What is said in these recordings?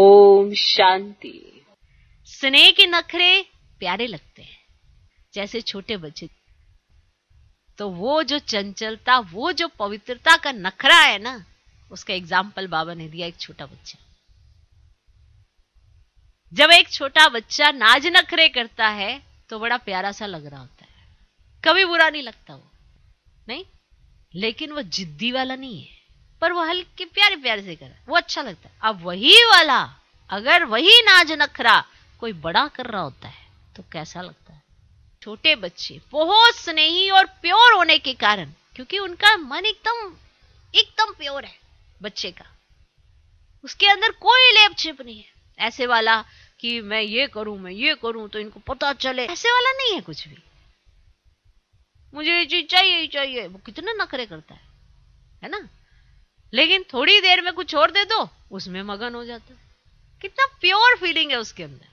ओम शांति स्नेह के नखरे प्यारे लगते हैं जैसे छोटे बच्चे तो वो जो चंचलता वो जो पवित्रता का नखरा है ना उसका एग्जाम्पल बाबा ने दिया एक छोटा बच्चा जब एक छोटा बच्चा नाज नखरे करता है तो बड़ा प्यारा सा लग रहा होता है कभी बुरा नहीं लगता वो नहीं लेकिन वो जिद्दी वाला नहीं है पर वो हल्के प्यारे प्यारे से कर वो अच्छा लगता है अब वही वाला अगर वही नाज नखरा कोई बड़ा कर रहा होता है तो कैसा लगता है छोटे बच्चे बहुत स्नेही और प्योर होने के कारण क्योंकि उनका मन एकदम एकदम प्योर है बच्चे का उसके अंदर कोई लेप छिप नहीं है ऐसे वाला कि मैं ये करूं मैं ये करूं तो इनको पता चले ऐसे वाला नहीं है कुछ भी मुझे ये चीज चाहिए ही चाहिए वो कितने नखरे करता है है ना लेकिन थोड़ी देर में कुछ और दे दो उसमें मगन हो जाता है कितना प्योर फीलिंग है उसके अंदर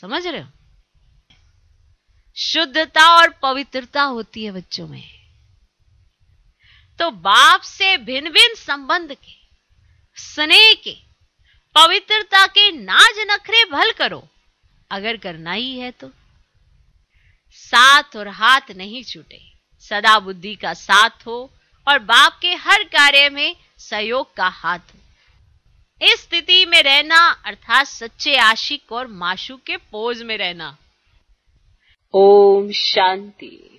समझ रहे हो शुद्धता और पवित्रता होती है बच्चों में तो बाप से भिन्न भिन्न संबंध के स्नेह के पवित्रता के नाज नखरे भल करो अगर करना ही है तो साथ और हाथ नहीं छूटे सदा बुद्धि का साथ हो और बाप के हर कार्य में सहयोग का हाथ इस स्थिति में रहना अर्थात सच्चे आशिक और माशु के पोज में रहना ओम शांति